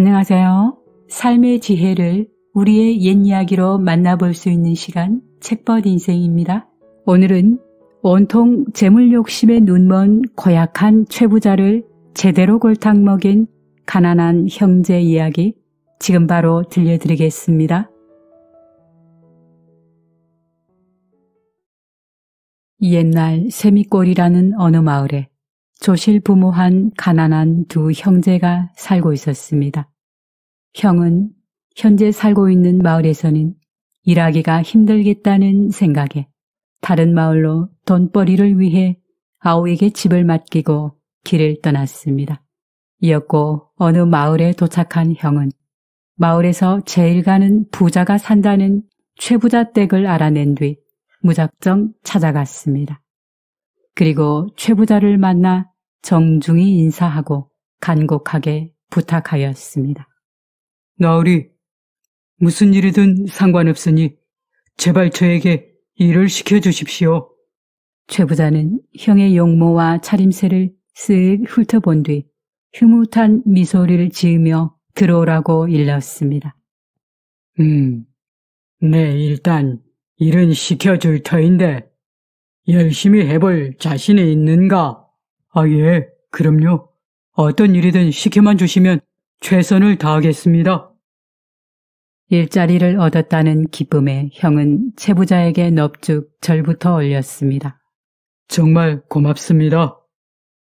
안녕하세요. 삶의 지혜를 우리의 옛 이야기로 만나볼 수 있는 시간, 책벗 인생입니다. 오늘은 온통 재물 욕심에 눈먼 고약한 최부자를 제대로 골탕 먹인 가난한 형제 이야기 지금 바로 들려드리겠습니다. 옛날 세미골이라는 어느 마을에 조실 부모한 가난한 두 형제가 살고 있었습니다. 형은 현재 살고 있는 마을에서는 일하기가 힘들겠다는 생각에 다른 마을로 돈벌이를 위해 아우에게 집을 맡기고 길을 떠났습니다. 이었고 어느 마을에 도착한 형은 마을에서 제일 가는 부자가 산다는 최부자 댁을 알아낸 뒤 무작정 찾아갔습니다. 그리고 최부자를 만나 정중히 인사하고 간곡하게 부탁하였습니다. 나으리, 무슨 일이든 상관없으니 제발 저에게 일을 시켜주십시오. 최부자는 형의 용모와 차림새를 쓱 훑어본 뒤 흐뭇한 미소를 지으며 들어오라고 일렀습니다. 음, 네, 일단 일은 시켜줄 터인데 열심히 해볼 자신이 있는가? 아, 예, 그럼요. 어떤 일이든 시켜만 주시면 최선을 다하겠습니다. 일자리를 얻었다는 기쁨에 형은 채부자에게 넙죽 절부터 올렸습니다. 정말 고맙습니다.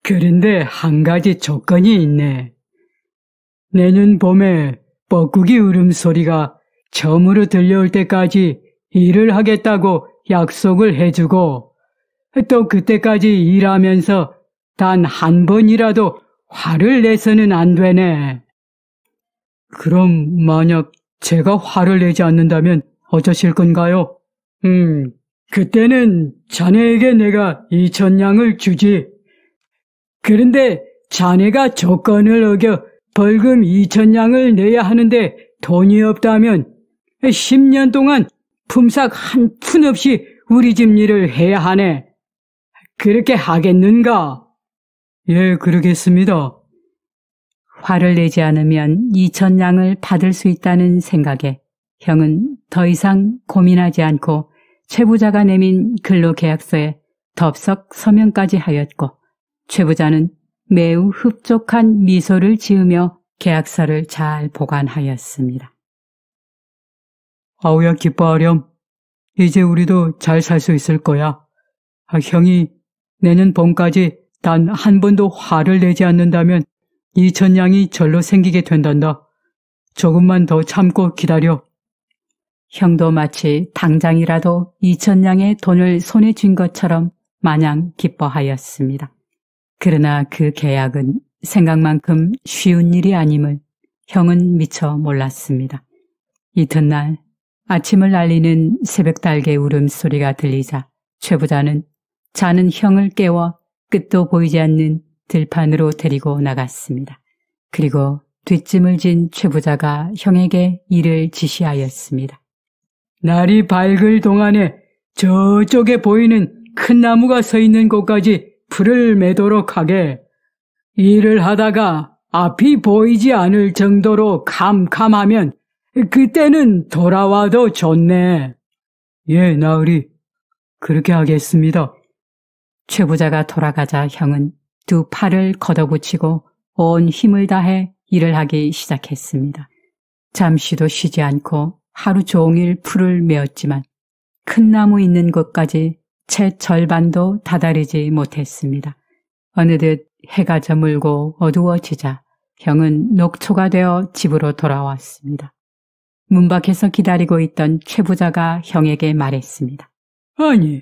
그런데 한 가지 조건이 있네. 내년 봄에 뻐꾸기 울음소리가 처음으로 들려올 때까지 일을 하겠다고 약속을 해주고 또 그때까지 일하면서 단 한 번이라도 화를 내서는 안 되네. 그럼 만약 제가 화를 내지 않는다면 어쩌실 건가요? 음, 그때는 자네에게 내가 이천냥을 주지. 그런데 자네가 조건을 어겨 벌금 이천냥을 내야 하는데 돈이 없다면 10년 동안 품삯 한푼 없이 우리 집 일을 해야 하네. 그렇게 하겠는가? 예, 그러겠습니다. 화를 내지 않으면 2천냥을 받을 수 있다는 생각에 형은 더 이상 고민하지 않고 최 부자가 내민 근로계약서에 덥석 서명까지 하였고 최 부자는 매우 흡족한 미소를 지으며 계약서를 잘 보관하였습니다. 아우야 기뻐하렴. 이제 우리도 잘 살 수 있을 거야. 아, 형이 내년 봄까지 단 한 번도 화를 내지 않는다면 이천냥이 절로 생기게 된단다. 조금만 더 참고 기다려. 형도 마치 당장이라도 이천냥의 돈을 손에 쥔 것처럼 마냥 기뻐하였습니다. 그러나 그 계약은 생각만큼 쉬운 일이 아님을 형은 미처 몰랐습니다. 이튿날 아침을 날리는 새벽 달개 울음소리가 들리자 최부자는 자는 형을 깨워 끝도 보이지 않는 들판으로 데리고 나갔습니다. 그리고 뒷짐을 진 최부자가 형에게 이를 지시하였습니다. 날이 밝을 동안에 저쪽에 보이는 큰 나무가 서 있는 곳까지 풀을 매도록 하게 일을 하다가 앞이 보이지 않을 정도로 캄캄하면 그때는 돌아와도 좋네. 예, 나으리. 그렇게 하겠습니다. 최부자가 돌아가자 형은 두 팔을 걷어붙이고 온 힘을 다해 일을 하기 시작했습니다. 잠시도 쉬지 않고 하루 종일 풀을 메었지만 큰 나무 있는 곳까지 채 절반도 다다르지 못했습니다. 어느덧 해가 저물고 어두워지자 형은 녹초가 되어 집으로 돌아왔습니다. 문 밖에서 기다리고 있던 최부자가 형에게 말했습니다. 아니,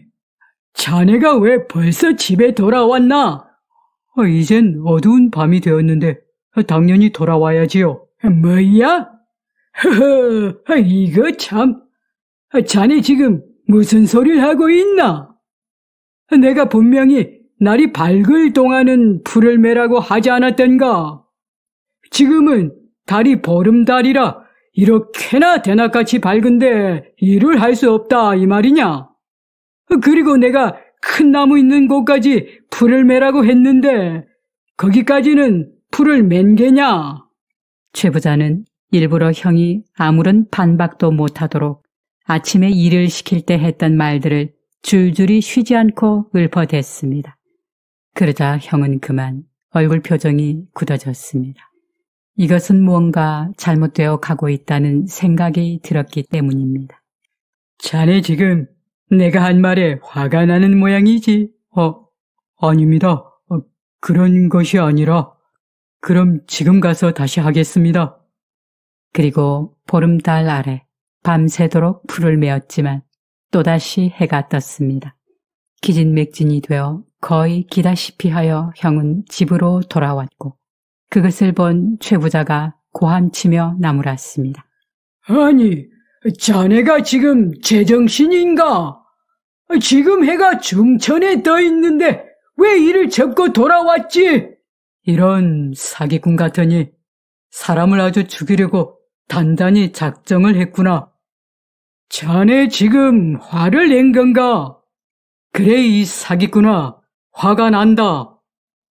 자네가 왜 벌써 집에 돌아왔나? 어, 이젠 어두운 밤이 되었는데 당연히 돌아와야지요. 뭐야? 허허, 어, 이거 참. 어, 자네 지금 무슨 소리를 하고 있나? 내가 분명히 날이 밝을 동안은 풀을 매라고 하지 않았던가? 지금은 달이 보름달이라 이렇게나 대낮같이 밝은데 일을 할 수 없다 이 말이냐? 그리고 내가 큰 나무 있는 곳까지 풀을 매라고 했는데 거기까지는 풀을 맨 게냐? 최부자는 일부러 형이 아무런 반박도 못하도록 아침에 일을 시킬 때 했던 말들을 줄줄이 쉬지 않고 읊어댔습니다. 그러자 형은 그만 얼굴 표정이 굳어졌습니다. 이것은 무언가 잘못되어 가고 있다는 생각이 들었기 때문입니다. 자네 지금 내가 한 말에 화가 나는 모양이지. 어, 아닙니다. 어, 그런 것이 아니라. 그럼 지금 가서 다시 하겠습니다. 그리고 보름달 아래 밤새도록 풀을 메었지만 또다시 해가 떴습니다. 기진맥진이 되어 거의 기다시피 하여 형은 집으로 돌아왔고 그것을 본 최부자가 고함치며 나무랐습니다. 아니, 자네가 지금 제정신인가? 지금 해가 중천에 떠 있는데 왜 이를 접고 돌아왔지? 이런 사기꾼 같으니 사람을 아주 죽이려고 단단히 작정을 했구나. 자네 지금 화를 낸 건가? 그래 이 사기꾼아 화가 난다.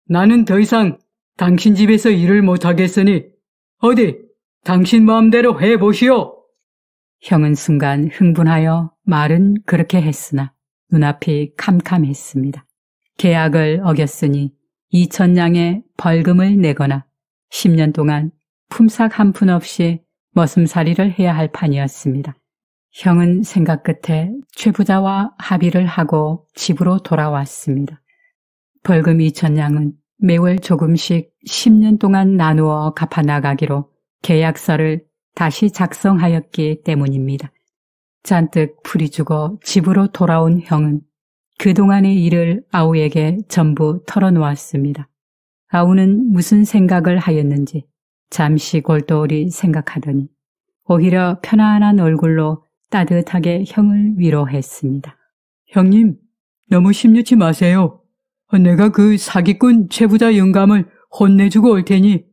나는 더 이상 당신 집에서 일을 못하겠으니 어디 당신 마음대로 해보시오. 형은 순간 흥분하여 말은 그렇게 했으나 눈앞이 캄캄했습니다. 계약을 어겼으니 2천냥의 벌금을 내거나 10년 동안 품삯 한푼 없이 머슴살이를 해야 할 판이었습니다. 형은 생각 끝에 최부자와 합의를 하고 집으로 돌아왔습니다. 벌금 2천냥은 매월 조금씩 10년 동안 나누어 갚아나가기로 계약서를 다시 작성하였기 때문입니다. 잔뜩 풀이 죽어 집으로 돌아온 형은 그동안의 일을 아우에게 전부 털어놓았습니다. 아우는 무슨 생각을 하였는지 잠시 골똘히 생각하더니 오히려 편안한 얼굴로 따뜻하게 형을 위로했습니다. 형님, 너무 심려치 마세요. 내가 그 사기꾼 최부자 영감을 혼내주고 올 테니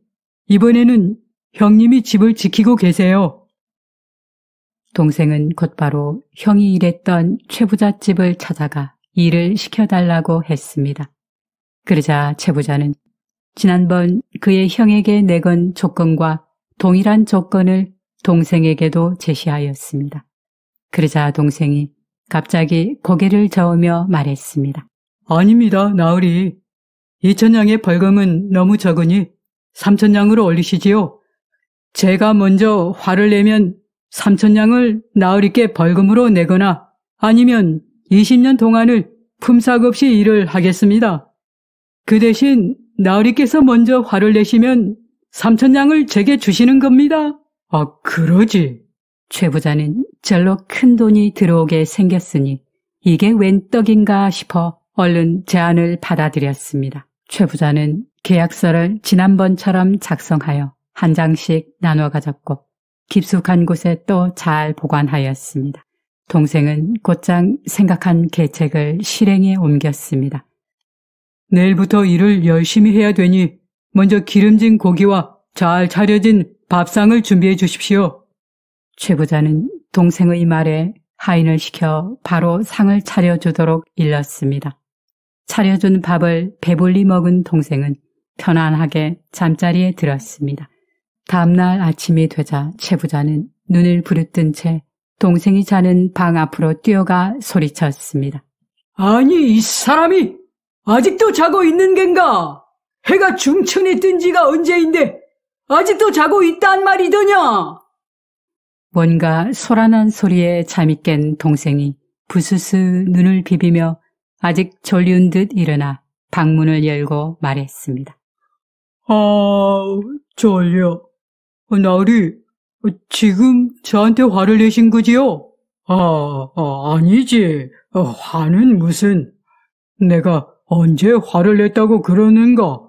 이번에는 형님이 집을 지키고 계세요. 동생은 곧바로 형이 일했던 최부잣집을 찾아가 일을 시켜달라고 했습니다. 그러자 최부자는 지난번 그의 형에게 내건 조건과 동일한 조건을 동생에게도 제시하였습니다. 그러자 동생이 갑자기 고개를 저으며 말했습니다. 아닙니다, 나으리. 2천냥의 벌금은 너무 적으니 3천냥으로 올리시지요. 제가 먼저 화를 내면 삼천냥을 나으리께 벌금으로 내거나 아니면 20년 동안을 품삯 없이 일을 하겠습니다. 그 대신 나으리께서 먼저 화를 내시면 삼천냥을 제게 주시는 겁니다. 아, 그러지. 최부자는 절로 큰 돈이 들어오게 생겼으니 이게 웬 떡인가 싶어 얼른 제안을 받아들였습니다. 최부자는 계약서를 지난번처럼 작성하여 한 장씩 나눠 가졌고 깊숙한 곳에 또 잘 보관하였습니다. 동생은 곧장 생각한 계책을 실행에 옮겼습니다. 내일부터 일을 열심히 해야 되니 먼저 기름진 고기와 잘 차려진 밥상을 준비해 주십시오. 최 부자는 동생의 말에 하인을 시켜 바로 상을 차려주도록 일렀습니다. 차려준 밥을 배불리 먹은 동생은 편안하게 잠자리에 들었습니다. 다음날 아침이 되자 최부자는 눈을 부릅뜬 채 동생이 자는 방 앞으로 뛰어가 소리쳤습니다. 아니 이 사람이 아직도 자고 있는 겐가? 해가 중천에 뜬 지가 언제인데 아직도 자고 있단 말이더냐? 뭔가 소란한 소리에 잠이 깬 동생이 부스스 눈을 비비며 아직 졸리운 듯 일어나 방문을 열고 말했습니다. 아, 졸려. 어, 나으리, 어, 지금 저한테 화를 내신 거지요? 아, 아 아니지. 아, 화는 무슨. 내가 언제 화를 냈다고 그러는가?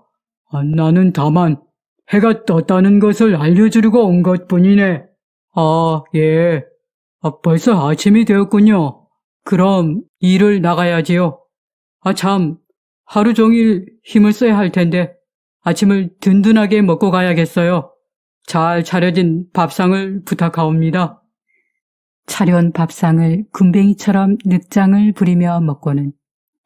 아, 나는 다만 해가 떴다는 것을 알려주려고 온 것뿐이네. 아, 예. 아, 벌써 아침이 되었군요. 그럼 일을 나가야지요. 아, 참. 하루 종일 힘을 써야 할 텐데 아침을 든든하게 먹고 가야겠어요. 잘 차려진 밥상을 부탁하옵니다. 차려온 밥상을 군뱅이처럼 늑장을 부리며 먹고는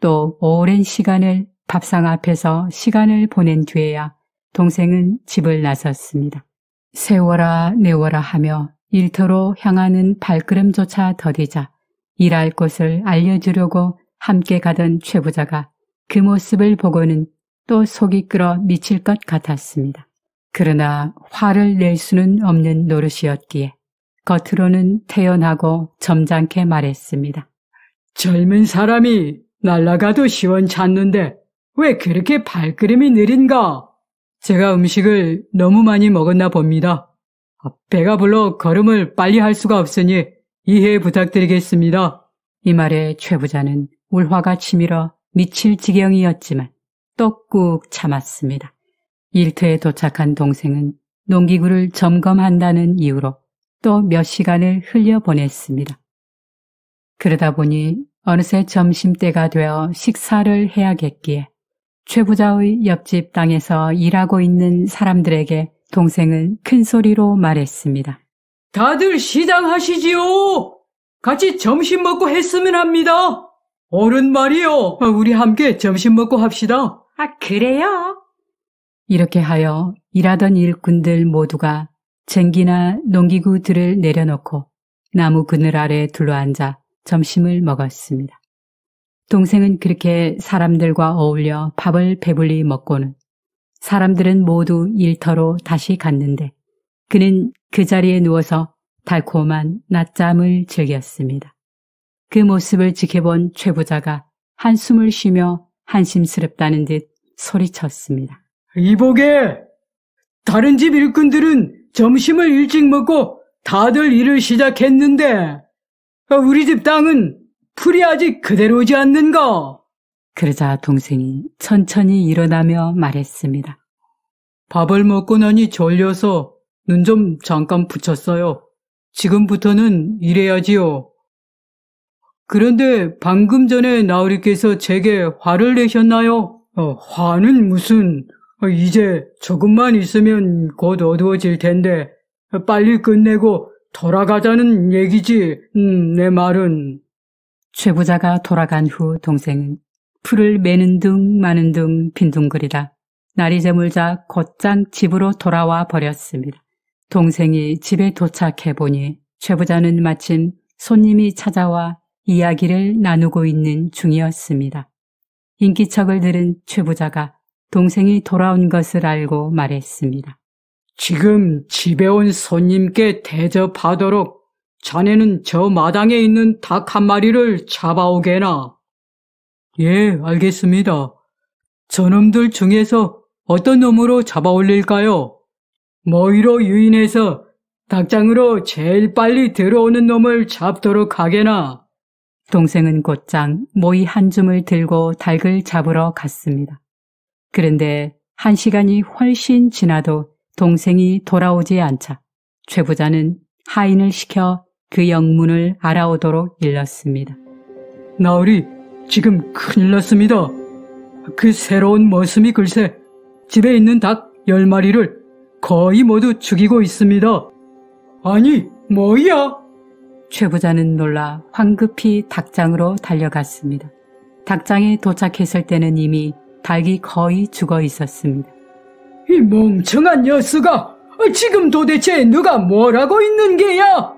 또 오랜 시간을 밥상 앞에서 시간을 보낸 뒤에야 동생은 집을 나섰습니다. 세워라 내워라 하며 일터로 향하는 발걸음조차 더디자 일할 곳을 알려주려고 함께 가던 최부자가 그 모습을 보고는 또 속이 끓어 미칠 것 같았습니다. 그러나 화를 낼 수는 없는 노릇이었기에 겉으로는 태연하고 점잖게 말했습니다. 젊은 사람이 날라가도 시원찮는데 왜 그렇게 발걸음이 느린가? 제가 음식을 너무 많이 먹었나 봅니다. 배가 불러 걸음을 빨리 할 수가 없으니 이해 부탁드리겠습니다. 이 말에 최 부자는 울화가 치밀어 미칠 지경이었지만 떡국 참았습니다. 일터에 도착한 동생은 농기구를 점검한다는 이유로 또 몇 시간을 흘려보냈습니다. 그러다 보니 어느새 점심때가 되어 식사를 해야겠기에 최부자의 옆집 땅에서 일하고 있는 사람들에게 동생은 큰 소리로 말했습니다. 다들 시장하시지요! 같이 점심 먹고 했으면 합니다! 어른 말이요! 우리 함께 점심 먹고 합시다! 아, 그래요? 이렇게 하여 일하던 일꾼들 모두가 쟁기나 농기구들을 내려놓고 나무 그늘 아래 둘러앉아 점심을 먹었습니다. 동생은 그렇게 사람들과 어울려 밥을 배불리 먹고는 사람들은 모두 일터로 다시 갔는데 그는 그 자리에 누워서 달콤한 낮잠을 즐겼습니다. 그 모습을 지켜본 최부자가 한숨을 쉬며 한심스럽다는 듯 소리쳤습니다. 이보게 다른 집 일꾼들은 점심을 일찍 먹고 다들 일을 시작했는데 어, 우리 집 땅은 풀이 아직 그대로지 않는가? 그러자 동생이 천천히 일어나며 말했습니다. 밥을 먹고 나니 졸려서 눈 좀 잠깐 붙였어요. 지금부터는 일해야지요. 그런데 방금 전에 나으리께서 제게 화를 내셨나요? 어, 화는 무슨... 어, 이제 조금만 있으면 곧 어두워질 텐데 빨리 끝내고 돌아가자는 얘기지, 음, 내 말은. 최부자가 돌아간 후 동생은 풀을 매는 둥 마는 둥 빈둥거리다 날이 저물자 곧장 집으로 돌아와 버렸습니다. 동생이 집에 도착해 보니 최부자는 마침 손님이 찾아와 이야기를 나누고 있는 중이었습니다. 인기척을 들은 최부자가 동생이 돌아온 것을 알고 말했습니다. 지금 집에 온 손님께 대접하도록 자네는 저 마당에 있는 닭 한 마리를 잡아오게나. 예, 알겠습니다. 저놈들 중에서 어떤 놈으로 잡아올릴까요? 머위로 유인해서 닭장으로 제일 빨리 들어오는 놈을 잡도록 하게나. 동생은 곧장 모이 한 줌을 들고 닭을 잡으러 갔습니다. 그런데 한 시간이 훨씬 지나도 동생이 돌아오지 않자 최부자는 하인을 시켜 그 영문을 알아오도록 일렀습니다. 나으리, 지금 큰일 났습니다. 그 새로운 머슴이 글쎄 집에 있는 닭 10마리를 거의 모두 죽이고 있습니다. 아니, 뭐야? 최부자는 놀라 황급히 닭장으로 달려갔습니다. 닭장에 도착했을 때는 이미 닭이 거의 죽어 있었습니다. 이 멍청한 녀석아! 지금 도대체 누가 뭐라고 있는 게야?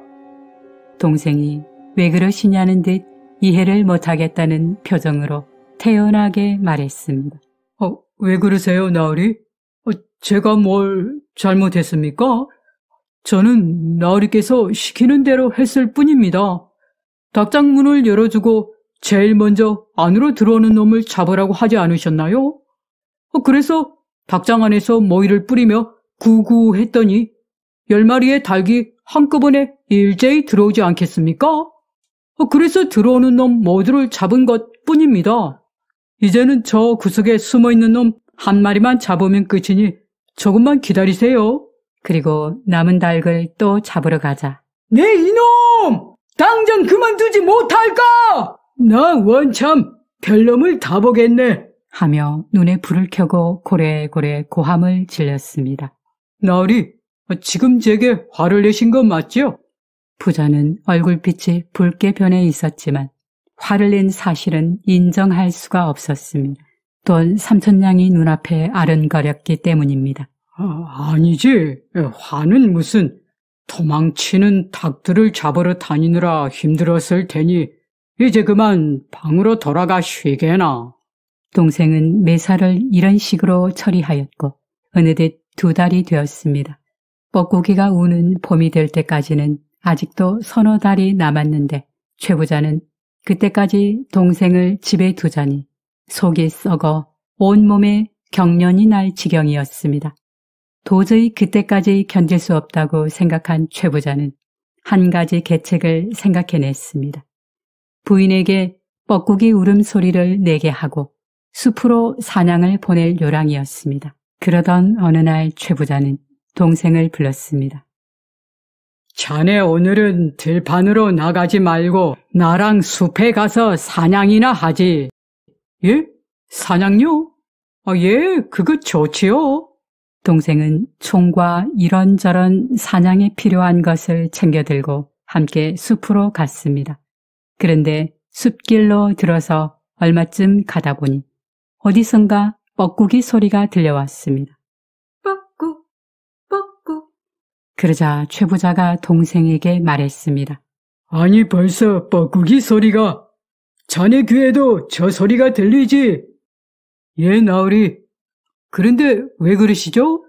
동생이 왜 그러시냐는 듯 이해를 못하겠다는 표정으로 태연하게 말했습니다. 어, 왜 그러세요, 나으리? 어, 제가 뭘 잘못했습니까? 저는 나으리께서 시키는 대로 했을 뿐입니다. 닭장문을 열어주고 제일 먼저 안으로 들어오는 놈을 잡으라고 하지 않으셨나요? 어, 그래서 닭장 안에서 모이를 뿌리며 구구 했더니 열 마리의 닭이 한꺼번에 일제히 들어오지 않겠습니까? 어, 그래서 들어오는 놈 모두를 잡은 것 뿐입니다. 이제는 저 구석에 숨어 있는 놈 한 마리만 잡으면 끝이니 조금만 기다리세요. 그리고 남은 닭을 또 잡으러 가자. 네, 이놈! 당장 그만두지 못할까! 나 원참 별놈을 다 보겠네. 하며 눈에 불을 켜고 고래고래 고함을 질렸습니다 나으리, 지금 제게 화를 내신 건 맞지요? 부자는 얼굴빛이 붉게 변해 있었지만 화를 낸 사실은 인정할 수가 없었습니다. 돈 삼천냥이 눈앞에 아른거렸기 때문입니다. 아, 아니지. 화는 무슨 도망치는 닭들을 잡으러 다니느라 힘들었을 테니 이제 그만 방으로 돌아가 쉬게나. 동생은 매사를 이런 식으로 처리하였고 어느덧 두 달이 되었습니다. 뻐꾸기가 우는 봄이 될 때까지는 아직도 서너 달이 남았는데 최부자는 그때까지 동생을 집에 두자니 속이 썩어 온몸에 경련이 날 지경이었습니다. 도저히 그때까지 견딜 수 없다고 생각한 최부자는 한 가지 계책을 생각해냈습니다. 부인에게 뻐꾸기 울음소리를 내게 하고 숲으로 사냥을 보낼 요랑이었습니다. 그러던 어느 날 최부자는 동생을 불렀습니다. 자네 오늘은 들판으로 나가지 말고 나랑 숲에 가서 사냥이나 하지. 예? 사냥요? 아, 예, 그거 좋지요. 동생은 총과 이런저런 사냥에 필요한 것을 챙겨들고 함께 숲으로 갔습니다. 그런데 숲길로 들어서 얼마쯤 가다 보니 어디선가 뻐꾸기 소리가 들려왔습니다. 뻐꾹뻐꾹 그러자 최부자가 동생에게 말했습니다. 아니 벌써 뻐꾸기 소리가 자네 귀에도 저 소리가 들리지? 예, 나으리. 그런데 왜 그러시죠?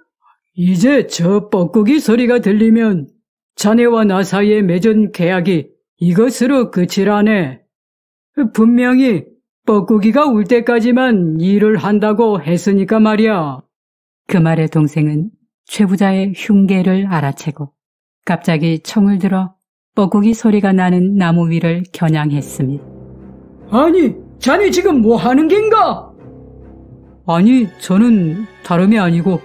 이제 저 뻐꾸기 소리가 들리면 자네와 나 사이에 맺은 계약이 이것으로 그칠라네 분명히 뻐꾸기가 울 때까지만 일을 한다고 했으니까 말이야. 그 말에 동생은 최 부자의 흉계를 알아채고 갑자기 총을 들어 뻐꾸기 소리가 나는 나무 위를 겨냥했습니다. 아니, 자네 지금 뭐 하는 긴가 아니, 저는 다름이 아니고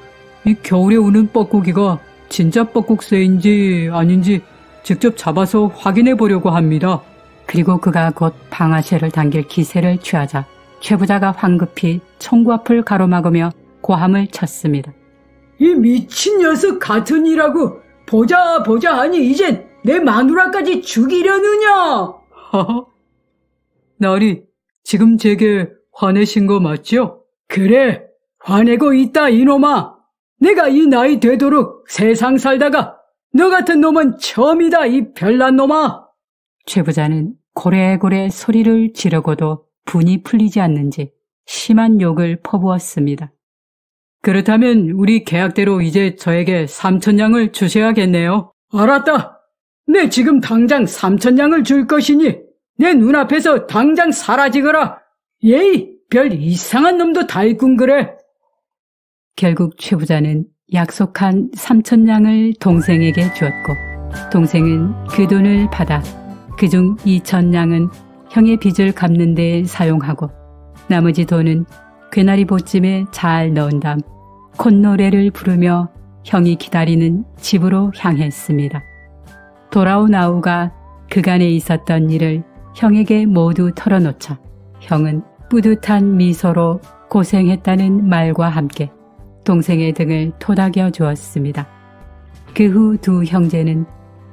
이 겨울에 우는 뻐꾸기가 진짜 뻐국새인지 아닌지 직접 잡아서 확인해 보려고 합니다. 그리고 그가 곧 방아쇠를 당길 기세를 취하자 최 부자가 황급히 청구 앞을 가로막으며 고함을 쳤습니다. 이 미친 녀석 같은 이라고 보자 보자 하니 이젠 내 마누라까지 죽이려느냐? 허허. 너리 지금 제게 화내신 거 맞지요? 그래 화내고 있다 이놈아. 내가 이 나이 되도록 세상 살다가 너 같은 놈은 처음이다, 이 별난 놈아! 최부자는 고래고래 소리를 지르고도 분이 풀리지 않는지 심한 욕을 퍼부었습니다. 그렇다면 우리 계약대로 이제 저에게 삼천냥을 주셔야겠네요. 알았다. 내 지금 당장 삼천냥을 줄 것이니 내 눈앞에서 당장 사라지거라. 예이, 별 이상한 놈도 다 있군 그래. 결국 최 부자는 약속한 삼천 냥을 동생에게 주었고 동생은 그 돈을 받아 그 중 이천 냥은 형의 빚을 갚는 데 사용하고 나머지 돈은 괴나리 보찜에 잘 넣은 다음 콧노래를 부르며 형이 기다리는 집으로 향했습니다. 돌아온 아우가 그간에 있었던 일을 형에게 모두 털어놓자 형은 뿌듯한 미소로 고생했다는 말과 함께 동생의 등을 토닥여 주었습니다. 그 후 두 형제는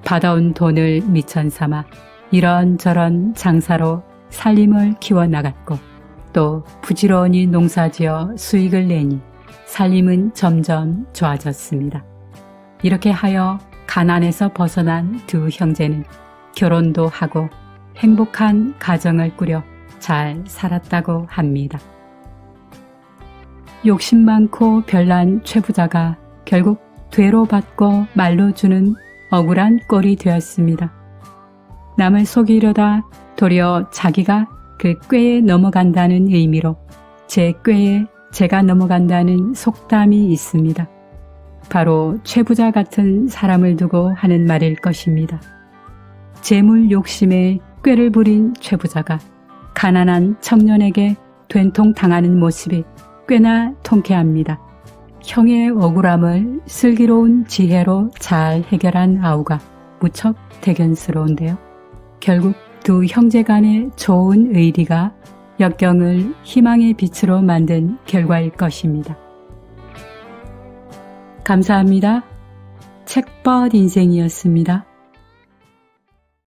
받아온 돈을 미천 삼아 이런저런 장사로 살림을 키워나갔고 또 부지런히 농사지어 수익을 내니 살림은 점점 좋아졌습니다. 이렇게 하여 가난에서 벗어난 두 형제는 결혼도 하고 행복한 가정을 꾸려 잘 살았다고 합니다. 욕심 많고 별난 최부자가 결국 되로 받고 말로 주는 억울한 꼴이 되었습니다. 남을 속이려다 도리어 자기가 그 꾀에 넘어간다는 의미로 제 꾀에 제가 넘어간다는 속담이 있습니다. 바로 최부자 같은 사람을 두고 하는 말일 것입니다. 재물 욕심에 꾀를 부린 최부자가 가난한 청년에게 된통 당하는 모습이 꽤나 통쾌합니다. 형의 억울함을 슬기로운 지혜로 잘 해결한 아우가 무척 대견스러운데요. 결국 두 형제 간의 좋은 의리가 역경을 희망의 빛으로 만든 결과일 것입니다. 감사합니다. 책벗 인생이었습니다.